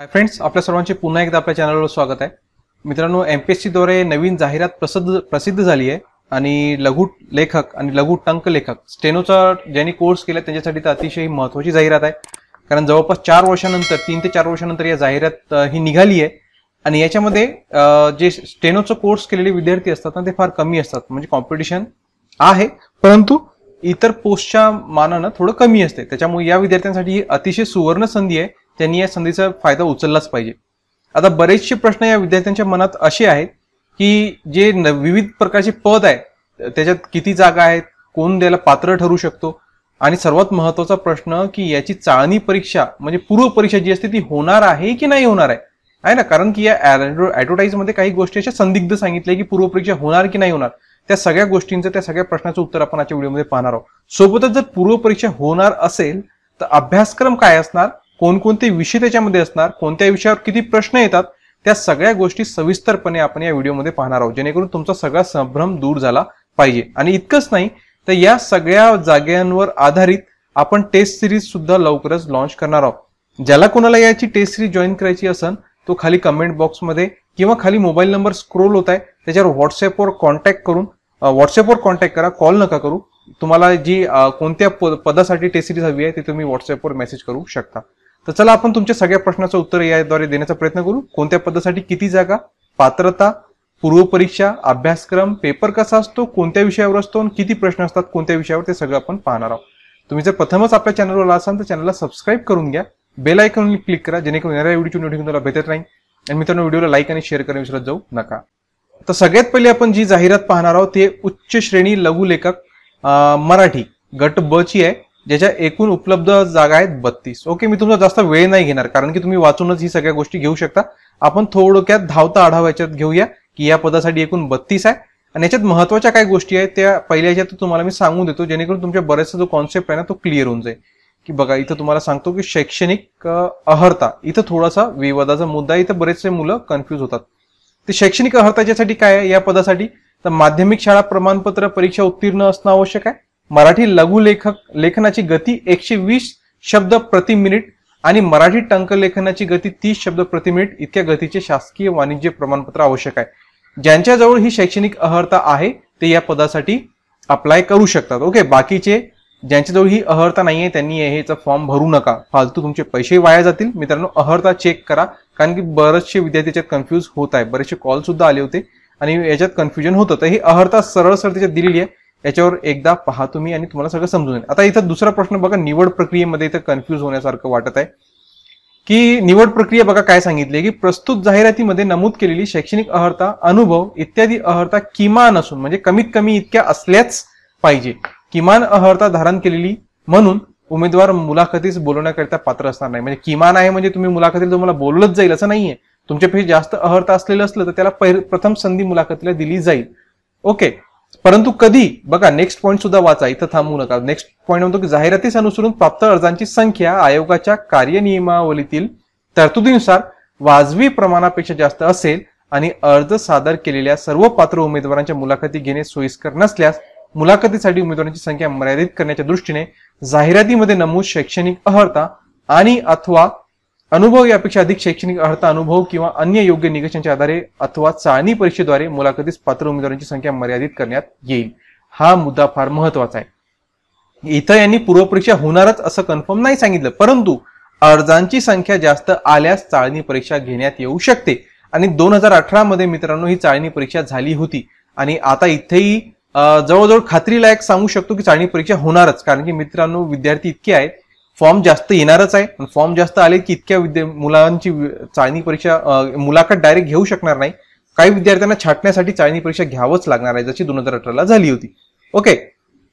hi friends आपल्या सर्वांचे पुन्हा एकदा आपल्या चॅनलवर स्वागत आहे मित्रांनो एम पी एस सीद्वारे नवीन जाहिरात प्रसिद्ध प्रसिद्ध झाली आहे आणि लघु लेखक आणि लघु टंक लेखक स्टेनोचा ज्यांनी कोर्स केला त्यांच्यासाठी तर अतिशय महत्त्वाची जाहिरात आहे कारण जवळपास चार वर्षानंतर तीन ते चार वर्षानंतर या जाहिरात ही निघाली आहे आणि याच्यामध्ये जे स्टेनोचा कोर्स केलेले विद्यार्थी असतात ना ते फार कमी असतात म्हणजे कॉम्पिटिशन आहे परंतु इतर पोस्टच्या मानानं थोडं कमी असते त्याच्यामुळे या विद्यार्थ्यांसाठी ही अतिशय सुवर्ण संधी आहे त्यांनी या संधीचा फायदा उचललाच पाहिजे आता बरेचसे प्रश्न या विद्यार्थ्यांच्या मनात असे आहेत की जे विविध प्रकारचे पद आहे त्याच्यात किती जागा आहेत कोण द्यायला पात्र ठरू शकतो आणि सर्वात महत्वाचा प्रश्न की याची चाळणी परीक्षा म्हणजे पूर्व परीक्षा जी असते ती होणार आहे की नाही होणार आहे आहे ना कारण की या मध्ये काही गोष्टी अशा संदिग्ध सांगितल्या की पूर्वपरीक्षा होणार की नाही होणार त्या सगळ्या गोष्टींचं त्या सगळ्या प्रश्नाचं उत्तर आपण आजच्या व्हिडिओमध्ये पाहणार आहोत सोबतच जर पूर्वपरीक्षा होणार असेल तर अभ्यासक्रम काय असणार कोणकोणते विषय त्याच्यामध्ये असणार कोणत्या विषयावर किती प्रश्न येतात त्या सगळ्या गोष्टी सविस्तरपणे आपण या व्हिडिओमध्ये पाहणार आहोत जेणेकरून तुमचा सगळा संभ्रम दूर झाला पाहिजे आणि इतकंच नाही तर या सगळ्या जाग्यांवर आधारित आपण टेस्ट सिरीज सुद्धा लवकरच लॉन्च करणार आहोत ज्याला कोणाला याची टेस्ट सिरीज जॉईन करायची असेल तो खाली कमेंट बॉक्समध्ये किंवा खाली मोबाईल नंबर स्क्रोल होत आहे त्याच्यावर व्हॉट्सअपवर कॉन्टॅक्ट करून व्हॉट्सअपवर कॉन्टॅक्ट करा कॉल नका करू तुम्हाला जी कोणत्या पदासाठी टेस्ट सिरीज हवी आहे ती तुम्ही व्हॉट्सअपवर मेसेज करू शकता तर चला आपण तुमच्या सगळ्या प्रश्नाचं उत्तर याद्वारे देण्याचा प्रयत्न करू कोणत्या पदासाठी किती जागा पात्रता पूर्वपरीक्षा अभ्यासक्रम पेपर कसा असतो कोणत्या विषयावर असतो आणि किती प्रश्न असतात कोणत्या विषयावर ते सगळं आपण पाहणार आहोत तुम्ही जर प्रथमच आपल्या चॅनलवर आला असाल तर चॅनलला सबस्क्राईब करून घ्या बेल आयकॉन क्लिक करा जेणेकरून येणाऱ्या व्हिडिओची नोटिफिकेशन तुम्हाला भेटत नाही आणि मित्रांनो व्हिडिओला लाईक आणि शेअर करायला विसरत जाऊ नका तर सगळ्यात पहिले आपण जी जाहिरात पाहणार आहोत ते उच्च श्रेणी लघुलेखक मराठी गट ब ची आहे ज्याच्या एकूण उपलब्ध जागा आहेत बत्तीस ओके मी तुमचा जास्त वेळ नाही घेणार कारण की तुम्ही वाचूनच ही सगळ्या गोष्टी घेऊ शकता आपण थोडक्यात धावता आढावा याच्यात घेऊया की या पदासाठी एकूण बत्तीस आहे आणि याच्यात महत्वाच्या काय गोष्टी आहेत त्या पहिल्या याच्यात तुम्हाला मी सांगून देतो जेणेकरून तुमच्या बरेचसा जो कॉन्सेप्ट आहे ना तो क्लिअर होऊन जाईल की बघा इथं तुम्हाला सांगतो की शैक्षणिक अहर्ता इथं थोडासा विवादाचा मुद्दा इथं बरेचसे मुलं कन्फ्यूज होतात ते शैक्षणिक अहर्ताच्यासाठी काय आहे या पदासाठी तर माध्यमिक शाळा प्रमाणपत्र परीक्षा उत्तीर्ण असणं आवश्यक आहे मराठी लघुलेखक लेखनाची गती एकशे वीस शब्द प्रति मिनिट आणि मराठी टंकलेखनाची गती तीस शब्द प्रति मिनिट इतक्या गतीचे शासकीय वाणिज्य प्रमाणपत्र आवश्यक आहे ज्यांच्याजवळ ही शैक्षणिक अहर्ता आहे ते या पदासाठी अप्लाय करू शकतात ओके बाकीचे ज्यांच्याजवळ ही अहर्ता नाहीये त्यांनी ह्याचा फॉर्म भरू नका फालतू तुमचे पैसे वाया जातील मित्रांनो अहर्ता चेक करा कारण की बरेचसे विद्यार्थी कन्फ्यूज होत आहे बरेचसे कॉल सुद्धा आले होते आणि याच्यात कन्फ्युजन होतं तर ही अहर्ता सरळ सर त्याच्यात दिलेली आहे याच्यावर एकदा पहा तुम्ही आणि तुम्हाला सगळं समजून येईल आता इथं दुसरा प्रश्न बघा निवड प्रक्रियेमध्ये इथं कन्फ्युज होण्यासारखं वाटत आहे की निवड प्रक्रिया बघा काय सांगितली की प्रस्तुत जाहिरातीमध्ये नमूद केलेली शैक्षणिक अहर्ता अनुभव इत्यादी अहर्ता किमान असून म्हणजे कमीत कमी इतक्या असल्याच पाहिजे किमान अहर्ता धारण केलेली म्हणून उमेदवार मुलाखतीस बोलवण्याकरिता पात्र असणार नाही म्हणजे किमान आहे म्हणजे तुम्ही मुलाखतीला तुम्हाला बोललंच जाईल असं नाहीये तुमच्यापेक्षा जास्त अहर्ता असलेलं असलं तर त्याला प्रथम संधी मुलाखतीला दिली जाईल ओके परंतु कधी बघा नेक्स्ट पॉईंट सुद्धा वाचा इथं थांबू नका नेक्स्ट पॉईंट म्हणतो की जाहिरातीस अनुसरून प्राप्त अर्जांची संख्या आयोगाच्या कार्यनियमावलीतील तरतुदीनुसार वाजवी प्रमाणापेक्षा जास्त असेल आणि अर्ज सादर केलेल्या सर्व पात्र उमेदवारांच्या मुलाखती घेणे सोयीस्कर नसल्यास मुलाखतीसाठी उमेदवारांची संख्या मर्यादित करण्याच्या दृष्टीने जाहिरातीमध्ये नमूद शैक्षणिक अहर्ता आणि अथवा अनुभव यापेक्षा अधिक शैक्षणिक अर्थ अनुभव किंवा अन्य योग्य निकषांच्या आधारे अथवा चाळणी परीक्षेद्वारे मुलाखतीस पात्र उमेदवारांची संख्या मर्यादित करण्यात येईल हा मुद्दा फार महत्वाचा आहे इथं यांनी पूर्वपरीक्षा होणारच असं कन्फर्म नाही सांगितलं परंतु अर्जांची संख्या जास्त आल्यास चाळणी परीक्षा घेण्यात येऊ शकते आणि दोन हजार अठरामध्ये मध्ये मित्रांनो ही चाळणी परीक्षा झाली होती आणि आता इथेही जवळजवळ खात्रीलायक सांगू शकतो की चाळणी परीक्षा होणारच कारण की मित्रांनो विद्यार्थी इतके आहेत फॉर्म जास्त येणारच आहे फॉर्म जास्त आले की इतक्या विद्या मुलांची चाळणी परीक्षा मुलाखत डायरेक्ट घेऊ शकणार नाही काही विद्यार्थ्यांना छाटण्यासाठी चाळणी परीक्षा घ्यावंच लागणार आहे जशी दोन हजार अठराला झाली होती ओके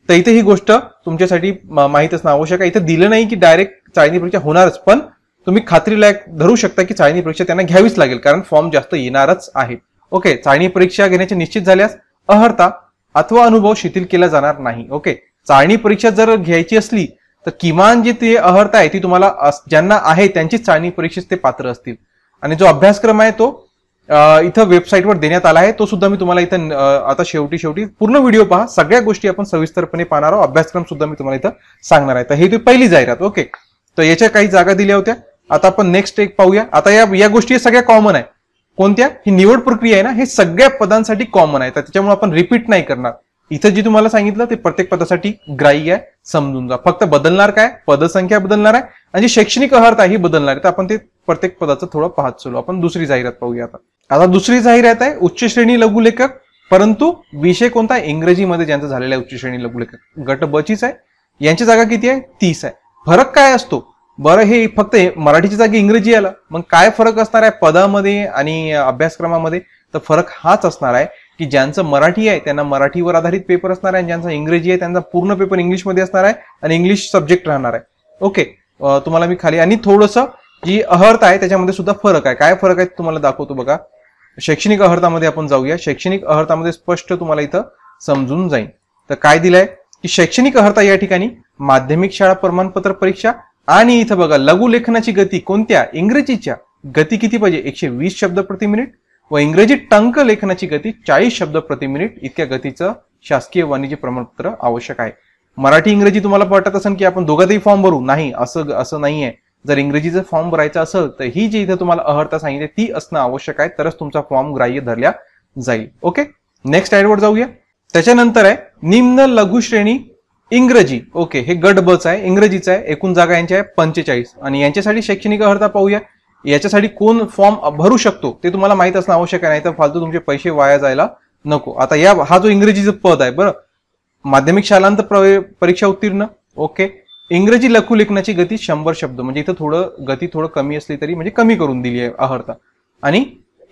तर इथे ही गोष्ट तुमच्यासाठी माहीत असणं आवश्यक आहे इथे दिलं नाही की डायरेक्ट चाळणी परीक्षा होणारच पण तुम्ही खात्रीलायक धरू शकता की चाळणी परीक्षा त्यांना घ्यावीच लागेल कारण फॉर्म जास्त येणारच आहे ओके चाळणी परीक्षा घेण्याचे निश्चित झाल्यास अहर्ता अथवा अनुभव शिथिल केला जाणार नाही ओके चाळणी परीक्षा जर घ्यायची असली तर किमान जी ते अहर्ता आहे ती तुम्हाला ज्यांना आहे त्यांचीच चाळणी परीक्षेस ते पात्र असतील आणि जो अभ्यासक्रम आहे तो इथं वेबसाईटवर देण्यात आला आहे तो सुद्धा मी तुम्हाला इथं आता शेवटी शेवटी पूर्ण व्हिडिओ पहा सगळ्या गोष्टी आपण सविस्तरपणे पाहणार आहोत अभ्यासक्रम सुद्धा मी तुम्हाला इथं सांगणार आहे तर हे ती पहिली जाहिरात ओके तर याच्या काही जागा दिल्या होत्या आता आपण नेक्स्ट एक पाहूया आता या या गोष्टी सगळ्या कॉमन आहे कोणत्या ही निवड प्रक्रिया आहे ना हे सगळ्या पदांसाठी कॉमन आहे तर त्याच्यामुळे आपण रिपीट नाही करणार इथं जी तुम्हाला सांगितलं ते प्रत्येक पदासाठी ग्राह्य आहे समजून जा फक्त बदलणार काय पदसंख्या बदलणार आहे आणि जी शैक्षणिक अर्हता ही बदलणार आहे तर आपण ते प्रत्येक पदाचं थोडं पाहत चलो आपण दुसरी जाहिरात पाहूया आता आता दुसरी जाहिरात आहे उच्च श्रेणी लघुलेखक परंतु विषय कोणता इंग्रजीमध्ये ज्यांचा झालेला आहे उच्च श्रेणी लघुलेखक गट बचीच आहे यांची जागा किती आहे तीस आहे फरक काय असतो बरं हे फक्त मराठीची जागी इंग्रजी आलं मग काय फरक असणार आहे पदामध्ये आणि अभ्यासक्रमामध्ये तर फरक हाच असणार आहे की ज्यांचं मराठी आहे त्यांना मराठीवर आधारित पेपर असणार आहे ज्यांचा इंग्रजी आहे त्यांचा पूर्ण पेपर इंग्लिशमध्ये असणार आहे आणि इंग्लिश सब्जेक्ट राहणार आहे ओके तुम्हाला मी खाली आणि थोडंसं जी अहर्ता आहे त्याच्यामध्ये सुद्धा फरक आहे काय फरक आहे तुम्हाला दाखवतो बघा शैक्षणिक अहर्तामध्ये आपण जाऊया शैक्षणिक अहर्तामध्ये स्पष्ट तुम्हाला इथं समजून जाईल तर काय दिलंय की शैक्षणिक अहर्ता या ठिकाणी माध्यमिक शाळा प्रमाणपत्र परीक्षा आणि इथं बघा लघु लेखनाची गती कोणत्या इंग्रजीच्या गती किती पाहिजे एकशे वीस शब्द प्रति मिनिट व इंग्रजी टंक लेखनाची गती चाळीस शब्द प्रति मिनिट इतक्या गतीचं शासकीय वाणिज्य प्रमाणपत्र आवश्यक आहे मराठी इंग्रजी तुम्हाला वाटत असेल की आपण दोघातही फॉर्म भरू नाही असं असं नाहीये जर इंग्रजीचं फॉर्म भरायचं असेल तर ही जी इथे तुम्हाला अहर्ता सांगितली ती असणं आवश्यक आहे तरच तुमचा फॉर्म ग्राह्य धरल्या जाईल ओके नेक्स्ट ऍडवर जाऊया त्याच्यानंतर आहे निम्न लघुश्रेणी इंग्रजी ओके हे गट बच आहे इंग्रजीचं आहे एकूण जागा यांच्या आहे पंचेचाळीस आणि यांच्यासाठी शैक्षणिक अहर्ता पाहूया याच्यासाठी कोण फॉर्म भरू शकतो ते तुम्हाला माहीत असणं आवश्यक आहे नाही तर फालतू तुमचे पैसे वाया जायला नको आता या हा जो इंग्रजीचं पद आहे बरं माध्यमिक शालांत परीक्षा उत्तीर्ण ओके इंग्रजी लखू लेखनाची गती शंभर शब्द म्हणजे इथं थोडं गती थोडं कमी असली तरी म्हणजे कमी करून दिली आहे अहर्ता आणि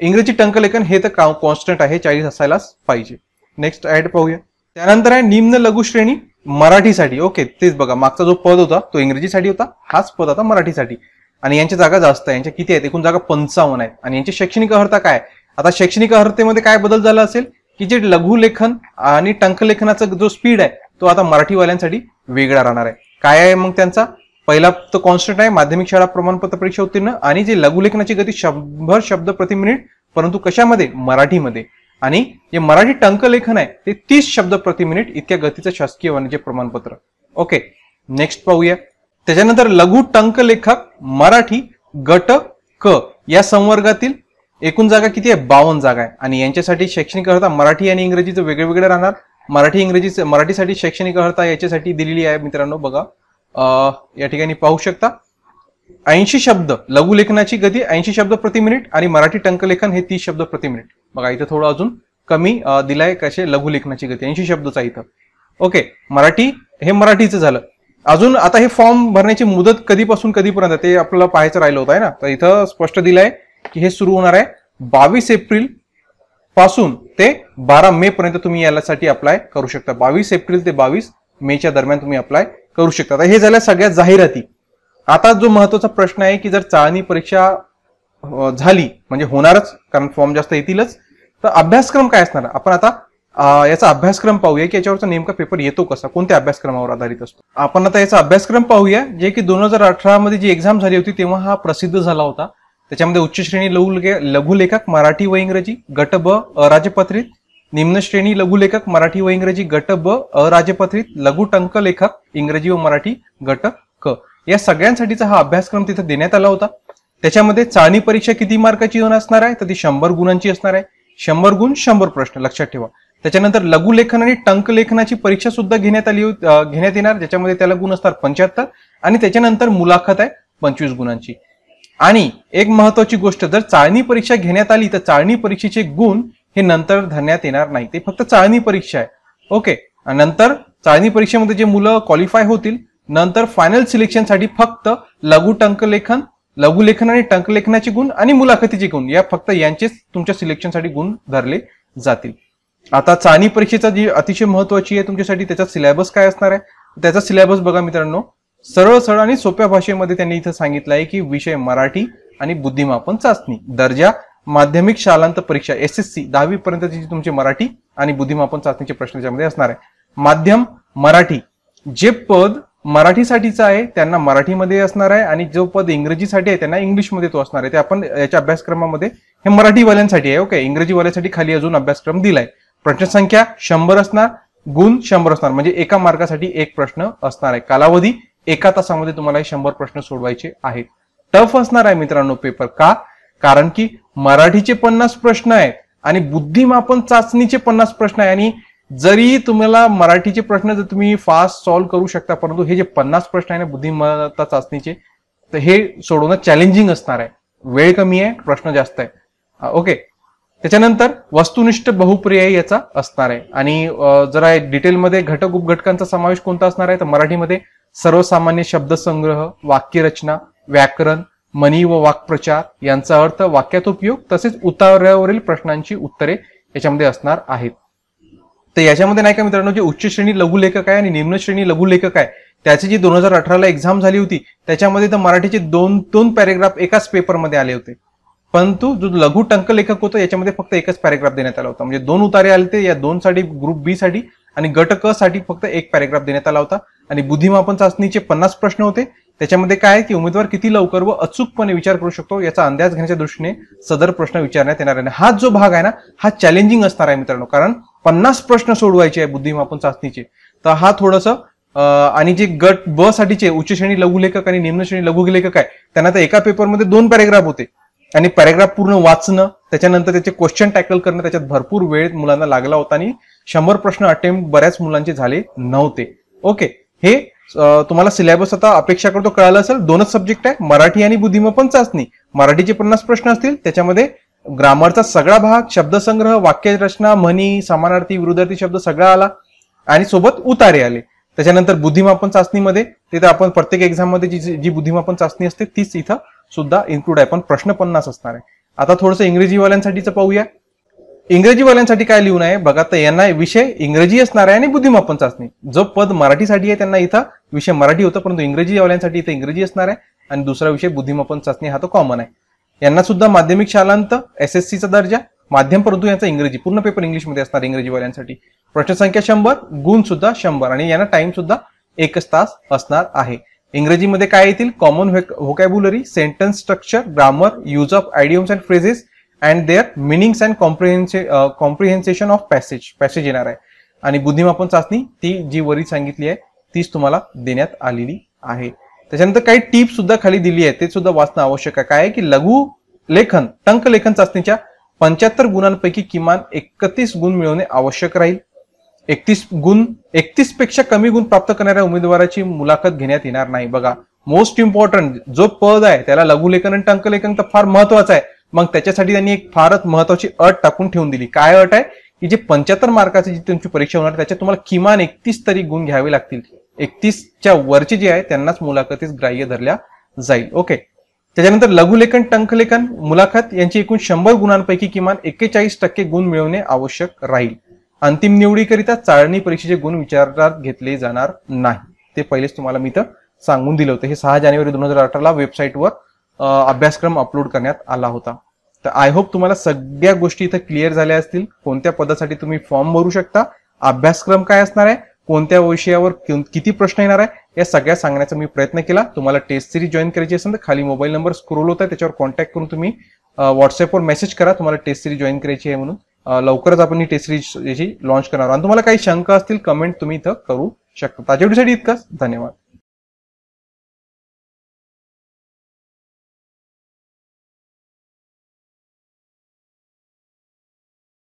इंग्रजी टंकलेखन हे तर कॉन्स्टंट आहे चाळीस असायलाच पाहिजे नेक्स्ट ऍड पाहूया त्यानंतर आहे निम्न लघुश्रेणी मराठीसाठी ओके तेच बघा मागचा जो पद होता तो इंग्रजीसाठी होता हाच पद आता मराठीसाठी आणि यांच्या जागा जास्त आहे यांच्या किती आहेत एकूण जागा पंचावन्न आहेत आणि यांची शैक्षणिक अर्हता काय आता शैक्षणिक अर्हतेमध्ये काय बदल झाला असेल की जे लघुलेखन आणि टंकलेखनाचा जो स्पीड आहे तो आता मराठीवाल्यांसाठी वेगळा राहणार आहे काय आहे मग त्यांचा पहिला तर कॉन्स्टंट आहे माध्यमिक शाळा प्रमाणपत्र परीक्षा उत्तीर्ण आणि जे लघुलेखनाची गती शंभर शब्द प्रति मिनिट परंतु कशामध्ये मराठीमध्ये आणि जे मराठी टंकलेखन आहे ते तीस शब्द प्रति मिनिट इतक्या गतीचं शासकीय वाणिज्य प्रमाणपत्र ओके नेक्स्ट पाहूया त्याच्यानंतर लघु टंकलेखक मराठी गट क या संवर्गातील एकूण जागा किती आहे बावन जागा आहे आणि यांच्यासाठी शैक्षणिक अर्थ मराठी आणि इंग्रजीचं वेगळं राहणार मराठी इंग्रजी मराठीसाठी शैक्षणिक अर्हता याच्यासाठी दिलेली आहे मित्रांनो बघा या ठिकाणी पाहू शकता ऐंशी शब्द लघुलेखनाची गती ऐंशी शब्द प्रति मिनिट आणि मराठी टंकलेखन हे तीस शब्द प्रति मिनिट बघा इथं थोडं अजून कमी दिलाय कसे लघुलेखनाची गती ऐंशी शब्दचा इथं ओके मराठी हे मराठीचं झालं अजून आता हे फॉर्म भरण्याची मुदत कधीपासून कधीपर्यंत ते आपल्याला पाहायचं राहिलं होतं आहे ना तर इथं स्पष्ट दिलं आहे की हे सुरू होणार आहे बावीस एप्रिल पासून ते बारा मे पर्यंत तुम्ही यासाठी अप्लाय करू शकता बावीस एप्रिल ते बावीस मेच्या दरम्यान तुम्ही अप्लाय करू शकता हे झाल्या सगळ्या जाहिराती आता जो महत्वाचा प्रश्न आहे की जर चाळणी परीक्षा झाली म्हणजे होणारच कारण फॉर्म जास्त येतीलच तर अभ्यासक्रम काय असणार आपण आता याचा अभ्यासक्रम पाहूया की याच्यावरचा नेमका पेपर येतो कसा कोणत्या अभ्यासक्रमावर आधारित असतो आपण आता याचा अभ्यासक्रम पाहूया जे की दोन हजार अठरा मध्ये जी एक्झाम झाली होती तेव्हा हा प्रसिद्ध झाला होता त्याच्यामध्ये उच्च श्रेणी लघुलेखक मराठी व इंग्रजी गट ब अराजपत्रित श्रेणी लघुलेखक मराठी व इंग्रजी गट ब अराजपत्रित लघुटंक लेखक इंग्रजी व मराठी गट क या सगळ्यांसाठीचा हा अभ्यासक्रम तिथे देण्यात आला होता त्याच्यामध्ये चाणी परीक्षा किती मार्काची येऊन असणार आहे तर ती शंभर गुणांची असणार आहे शंभर गुण शंभर प्रश्न लक्षात ठेवा त्याच्यानंतर लघुलेखन आणि टंकलेखनाची परीक्षा सुद्धा घेण्यात आली घेण्यात येणार ज्याच्यामध्ये त्याला गुण असतात पंच्याहत्तर आणि त्याच्यानंतर मुलाखत आहे पंचवीस गुणांची आणि एक महत्वाची गोष्ट जर चाळणी परीक्षा घेण्यात आली तर चाळणी परीक्षेचे गुण हे नंतर धरण्यात येणार नाही ते फक्त चाळणी परीक्षा आहे ओके नंतर चाळणी परीक्षेमध्ये जे मुलं क्वालिफाय होतील नंतर फायनल सिलेक्शनसाठी फक्त लघु टंकलेखन लघुलेखन आणि टंकलेखनाचे गुण आणि मुलाखतीचे गुण या फक्त यांचेच तुमच्या सिलेक्शनसाठी गुण धरले जातील आता चानी परीक्षेचा जी अतिशय महत्वाची आहे तुमच्यासाठी त्याचा सिलेबस काय असणार आहे त्याचा सिलेबस बघा मित्रांनो सरळ सरळ आणि सोप्या भाषेमध्ये त्यांनी इथं सांगितलं आहे की विषय मराठी आणि बुद्धिमापन चाचणी दर्जा माध्यमिक शालांत परीक्षा एस एस सी दहावी पर्यंतची तुमची मराठी आणि बुद्धिमापन चाचणीचे प्रश्न त्याच्यामध्ये असणार आहे माध्यम मराठी जे पद मराठीसाठीचं आहे त्यांना मराठीमध्ये असणार आहे आणि जो पद इंग्रजीसाठी आहे त्यांना इंग्लिशमध्ये तो असणार आहे ते आपण याच्या अभ्यासक्रमामध्ये हे मराठीवाल्यांसाठी आहे ओके इंग्रजीवाल्यांसाठी खाली अजून अभ्यासक्रम दिलाय प्रश्नसंख्या संख्या शंभर असणार गुण शंभर असणार म्हणजे एका मार्कासाठी एक प्रश्न असणार आहे कालावधी एका तासामध्ये तुम्हाला शंभर प्रश्न सोडवायचे आहेत टफ असणार आहे मित्रांनो पेपर का कारण की मराठीचे पन्नास प्रश्न आहेत आणि बुद्धिमापन चाचणीचे पन्नास प्रश्न आहे आणि जरी तुम्हाला मराठीचे प्रश्न जर तुम्ही फास्ट सॉल्व्ह करू शकता परंतु हे जे पन्नास प्रश्न आहे ना बुद्धिमत्ता चाचणीचे तर हे सोडवणं चॅलेंजिंग असणार आहे वेळ कमी आहे प्रश्न जास्त आहे ओके त्याच्यानंतर वस्तुनिष्ठ बहुपर्यायी याचा असणार आहे आणि जरा डिटेलमध्ये घटक उपघटकांचा समावेश कोणता असणार आहे तर मराठीमध्ये सर्वसामान्य शब्दसंग्रह वाक्यरचना व्याकरण मनी व वाक्प्रचार यांचा अर्थ वाक्यात उपयोग तसेच उतारावरील प्रश्नांची उत्तरे याच्यामध्ये असणार आहेत तर याच्यामध्ये नाही का मित्रांनो जे उच्च श्रेणी लघुलेखक आहे आणि निम्न श्रेणी लघुलेखक आहे त्याची जी दोन हजार अठराला एक्झाम झाली होती त्याच्यामध्ये तर मराठीचे दोन दोन पॅरेग्राफ एकाच पेपरमध्ये आले होते परंतु जो लघु टंक लेखक होतं याच्यामध्ये फक्त एकच पॅरेग्राफ देण्यात आला होता म्हणजे दोन उतारे आले ते या दोन साठी ग्रुप बी साठी आणि गट क साठी फक्त एक पॅरेग्राफ देण्यात आला होता आणि बुद्धिमापन चाचणीचे पन्नास प्रश्न होते त्याच्यामध्ये काय की उमेदवार किती लवकर व अचूकपणे विचार करू शकतो याचा अंदाज घेण्याच्या दृष्टीने सदर प्रश्न विचारण्यात येणार आहे हा जो भाग आहे ना हा चॅलेंजिंग असणार आहे मित्रांनो कारण पन्नास प्रश्न सोडवायचे आहे बुद्धिमापन चाचणीचे तर हा थोडस आणि जे गट ब साठीचे उच्च श्रेणी लघुलेखक आणि निम्न श्रेणी लघुलेखक आहे त्यांना तर एका पेपरमध्ये दोन पॅरेग्राफ होते आणि पॅरेग्राफ पूर्ण वाचणं त्याच्यानंतर त्याचे क्वेश्चन टॅकल करणं त्याच्यात भरपूर वेळ मुलांना लागला होता आणि शंभर प्रश्न अटेम्प्ट बऱ्याच मुलांचे झाले नव्हते ओके हे तुम्हाला सिलेबस आता अपेक्षा करतो कळालं असेल दोनच सब्जेक्ट आहे मराठी आणि बुद्धिमपन चाचणी मराठीचे पन्नास प्रश्न असतील त्याच्यामध्ये ग्रामरचा सगळा भाग शब्दसंग्रह वाक्यरचना म्हणी समानार्थी विरुद्धार्थी शब्द सगळा आला आणि सोबत उतारे आले त्याच्यानंतर बुद्धिमापन चाचणीमध्ये तिथे आपण प्रत्येक एक्झाममध्ये जी जी बुद्धिमापन चाचणी असते तीच इथं सुद्धा इन्क्लूड आहे पण प्रश्न पन्नास असणार आहे आता थोडंसं इंग्रजीवाल्यांसाठीचं पाहूया इंग्रजीवाल्यांसाठी काय लिहून आहे बघा तर यांना विषय इंग्रजी असणार आहे आणि बुद्धिमापन चाचणी जो पद मराठीसाठी आहे त्यांना इथं विषय मराठी होतं परंतु इंग्रजीवाल्यांसाठी इथं इंग्रजी असणार आहे आणि दुसरा विषय बुद्धिमापन चाचणी हा तो कॉमन आहे यांना सुद्धा माध्यमिक शालांत एस एस सीचा दर्जा माध्यम परंतु यांचा इंग्रजी पूर्ण पेपर इंग्लिशमध्ये असणार इंग्रजीवाल्यांसाठी प्रश्नसंख्या शंभर गुण सुद्धा शंभर आणि यांना टाइम सुद्धा एकच तास असणार आहे इंग्रजीमध्ये काय येतील common vocabulary sentence structure grammar use of idioms and phrases and their meanings and comprehension comprehension of passage passage येणार आहे आणि बुद्धिमापन चाचणी ती जी वरी सांगितली आहे तीच तुम्हाला देण्यात आलेली आहे त्याच्यानंतर काही टिप्स सुद्धा खाली दिली आहे ते सुद्धा वाचणं आवश्यक आहे काय की लघु लेखन टंक लेखन चाचणीच्या पंच्याहत्तर गुणांपैकी किमान एकतीस गुण मिळवणे आवश्यक राहील एकतीस गुण एकतीस पेक्षा कमी गुण प्राप्त करणाऱ्या उमेदवाराची मुलाखत घेण्यात येणार नाही बघा मोस्ट इम्पॉर्टंट जो पद आहे त्याला लघुलेखन आणि टंकलेखन तर फार महत्वाचं आहे मग त्याच्यासाठी त्यांनी एक फारच महत्वाची अट टाकून ठेवून दिली काय अट आहे की जे पंच्याहत्तर मार्काची जी तुमची परीक्षा होणार त्याच्यात तुम्हाला किमान एकतीस तरी गुण घ्यावे लागतील एकतीसच्या वरचे जे आहे त्यांनाच मुलाखतीस ग्राह्य धरल्या जाईल ओके त्याच्यानंतर लघुलेखन टंकलेखन मुलाखत यांची एकूण शंभर गुणांपैकी किमान एक्केचाळीस टक्के गुण मिळवणे आवश्यक राहील अंतिम निवडीकरिता चाळणी परीक्षेचे गुण विचारात घेतले जाणार नाही ते पहिलेच तुम्हाला मी तर सांगून दिलं होतं हे सहा जानेवारी दोन हजार अठराला वेबसाईटवर अभ्यासक्रम अपलोड करण्यात आला होता तर आय होप तुम्हाला सगळ्या गोष्टी इथं क्लिअर झाल्या असतील कोणत्या पदासाठी तुम्ही फॉर्म भरू शकता अभ्यासक्रम काय असणार आहे कोणत्या विषयावर किती प्रश्न येणार आहे या सगळ्या सांगण्याचा मी प्रयत्न केला तुम्हाला टेस्ट सिरीज जॉईन करायची असेल तर खाली मोबाईल नंबर स्क्रोल होता त्याच्यावर कॉन्टॅक्ट करून तुम्ही व्हॉट्सअपवर मेसेज करा तुम्हाला टेस्ट सिरीज जॉईन करायची आहे म्हणून लवकरच आपण ही टेस्ट सिरीज याची लॉन्च करणार आणि तुम्हाला काही शंका असतील कमेंट तुम्ही इथं करू शकता त्याच्यासाठी इतकंच धन्यवाद